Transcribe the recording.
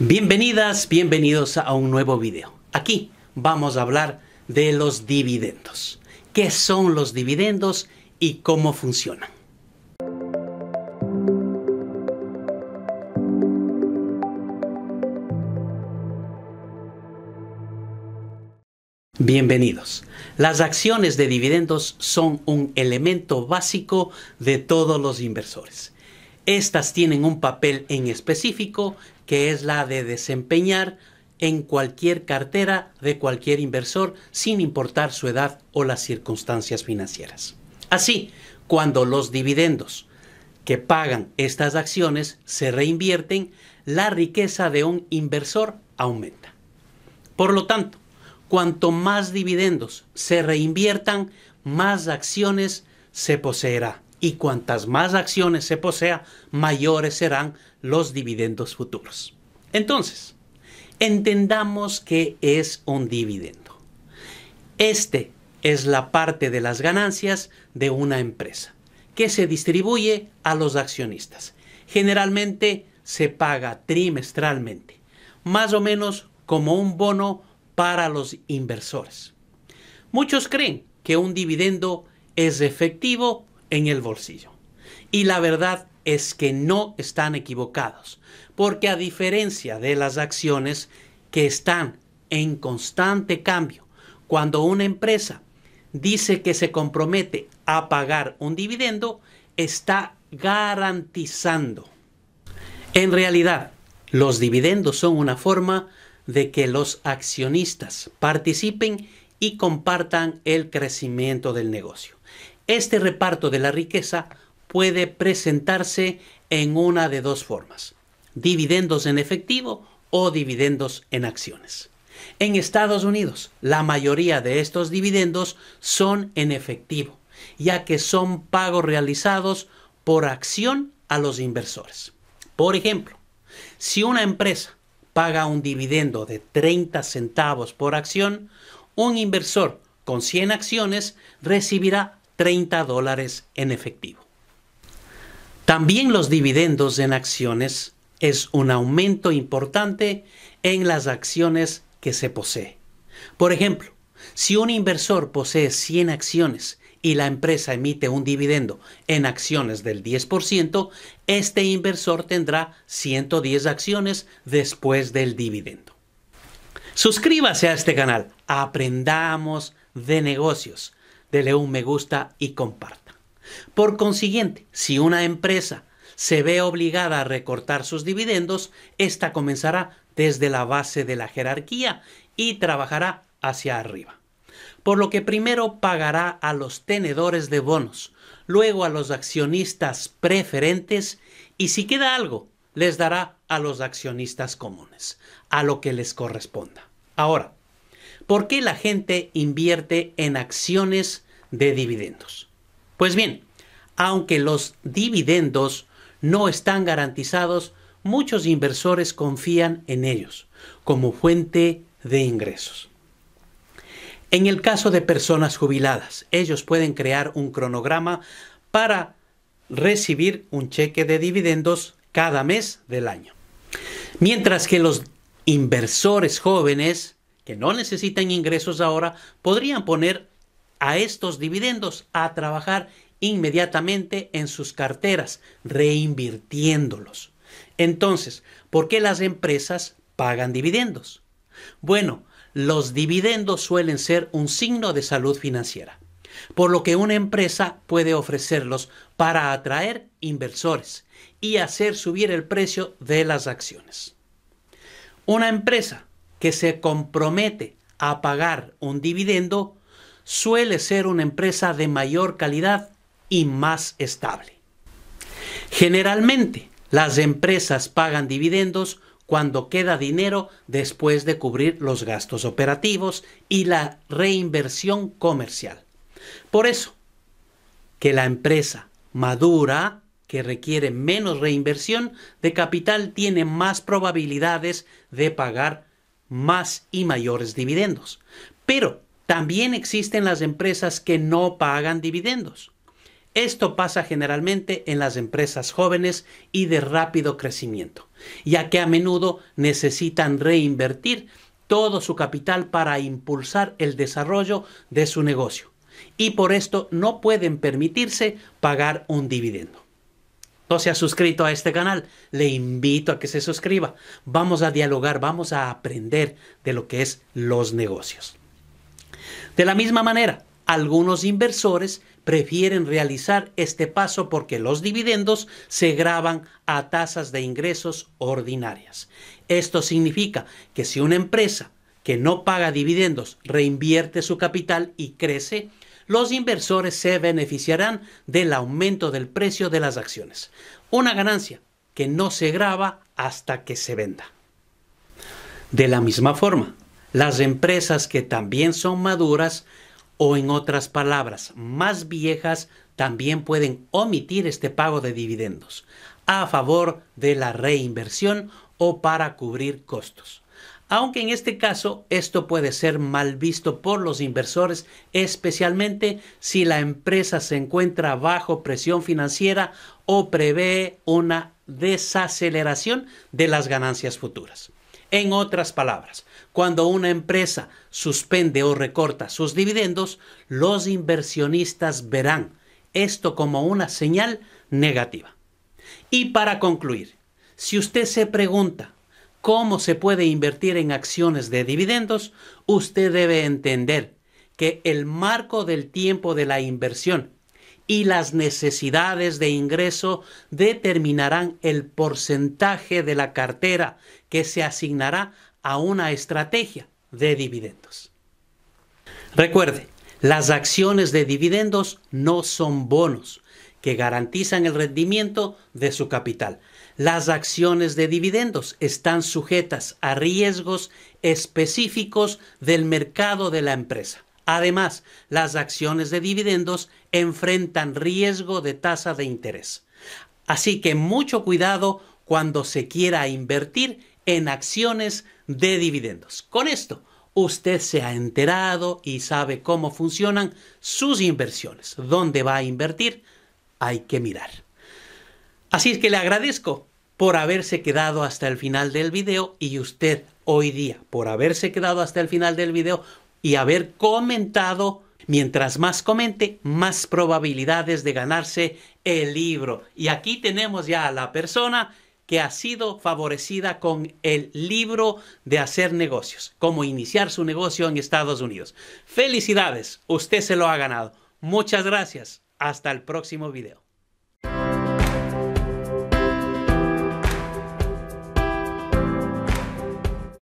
Bienvenidas, bienvenidos a un nuevo video. Aquí vamos a hablar de los dividendos. ¿Qué son los dividendos y cómo funcionan? Bienvenidos. Las acciones de dividendos son un elemento básico de todos los inversores estas tienen un papel en específico que es la de desempeñar en cualquier cartera de cualquier inversor sin importar su edad o las circunstancias financieras. Así, cuando los dividendos que pagan estas acciones se reinvierten, la riqueza de un inversor aumenta. Por lo tanto, cuanto más dividendos se reinviertan, más acciones se poseerá y cuantas más acciones se posea, mayores serán los dividendos futuros. Entonces, entendamos qué es un dividendo. Este es la parte de las ganancias de una empresa que se distribuye a los accionistas. Generalmente se paga trimestralmente, más o menos como un bono para los inversores. Muchos creen que un dividendo es efectivo en el bolsillo. Y la verdad es que no están equivocados, porque a diferencia de las acciones que están en constante cambio, cuando una empresa dice que se compromete a pagar un dividendo, está garantizando. En realidad, los dividendos son una forma de que los accionistas participen y compartan el crecimiento del negocio. Este reparto de la riqueza puede presentarse en una de dos formas, dividendos en efectivo o dividendos en acciones. En Estados Unidos, la mayoría de estos dividendos son en efectivo, ya que son pagos realizados por acción a los inversores. Por ejemplo, si una empresa paga un dividendo de 30 centavos por acción, un inversor con 100 acciones recibirá 30 dólares en efectivo. También los dividendos en acciones es un aumento importante en las acciones que se posee. Por ejemplo, si un inversor posee 100 acciones y la empresa emite un dividendo en acciones del 10%, este inversor tendrá 110 acciones después del dividendo. Suscríbase a este canal. Aprendamos de negocios dele un me gusta y comparta. Por consiguiente, si una empresa se ve obligada a recortar sus dividendos, esta comenzará desde la base de la jerarquía y trabajará hacia arriba. Por lo que primero pagará a los tenedores de bonos, luego a los accionistas preferentes y si queda algo, les dará a los accionistas comunes, a lo que les corresponda. Ahora, ¿por qué la gente invierte en acciones de dividendos? Pues bien, aunque los dividendos no están garantizados, muchos inversores confían en ellos como fuente de ingresos. En el caso de personas jubiladas, ellos pueden crear un cronograma para recibir un cheque de dividendos cada mes del año. Mientras que los inversores jóvenes que no necesitan ingresos ahora, podrían poner a estos dividendos a trabajar inmediatamente en sus carteras, reinvirtiéndolos. Entonces, ¿por qué las empresas pagan dividendos? Bueno, los dividendos suelen ser un signo de salud financiera, por lo que una empresa puede ofrecerlos para atraer inversores y hacer subir el precio de las acciones. Una empresa que se compromete a pagar un dividendo suele ser una empresa de mayor calidad y más estable. Generalmente, las empresas pagan dividendos cuando queda dinero después de cubrir los gastos operativos y la reinversión comercial. Por eso, que la empresa madura, que requiere menos reinversión de capital, tiene más probabilidades de pagar más y mayores dividendos. Pero también existen las empresas que no pagan dividendos. Esto pasa generalmente en las empresas jóvenes y de rápido crecimiento, ya que a menudo necesitan reinvertir todo su capital para impulsar el desarrollo de su negocio y por esto no pueden permitirse pagar un dividendo no se ha suscrito a este canal, le invito a que se suscriba. Vamos a dialogar, vamos a aprender de lo que es los negocios. De la misma manera, algunos inversores prefieren realizar este paso porque los dividendos se graban a tasas de ingresos ordinarias. Esto significa que si una empresa que no paga dividendos reinvierte su capital y crece, los inversores se beneficiarán del aumento del precio de las acciones, una ganancia que no se graba hasta que se venda. De la misma forma, las empresas que también son maduras o en otras palabras, más viejas, también pueden omitir este pago de dividendos a favor de la reinversión o para cubrir costos aunque en este caso esto puede ser mal visto por los inversores, especialmente si la empresa se encuentra bajo presión financiera o prevé una desaceleración de las ganancias futuras. En otras palabras, cuando una empresa suspende o recorta sus dividendos, los inversionistas verán esto como una señal negativa. Y para concluir, si usted se pregunta, cómo se puede invertir en acciones de dividendos, usted debe entender que el marco del tiempo de la inversión y las necesidades de ingreso determinarán el porcentaje de la cartera que se asignará a una estrategia de dividendos. Recuerde, las acciones de dividendos no son bonos que garantizan el rendimiento de su capital. Las acciones de dividendos están sujetas a riesgos específicos del mercado de la empresa. Además, las acciones de dividendos enfrentan riesgo de tasa de interés. Así que mucho cuidado cuando se quiera invertir en acciones de dividendos. Con esto, usted se ha enterado y sabe cómo funcionan sus inversiones. ¿Dónde va a invertir? Hay que mirar. Así es que le agradezco por haberse quedado hasta el final del video y usted hoy día por haberse quedado hasta el final del video y haber comentado. Mientras más comente, más probabilidades de ganarse el libro. Y aquí tenemos ya a la persona que ha sido favorecida con el libro de hacer negocios, como iniciar su negocio en Estados Unidos. Felicidades, usted se lo ha ganado. Muchas gracias. Hasta el próximo video.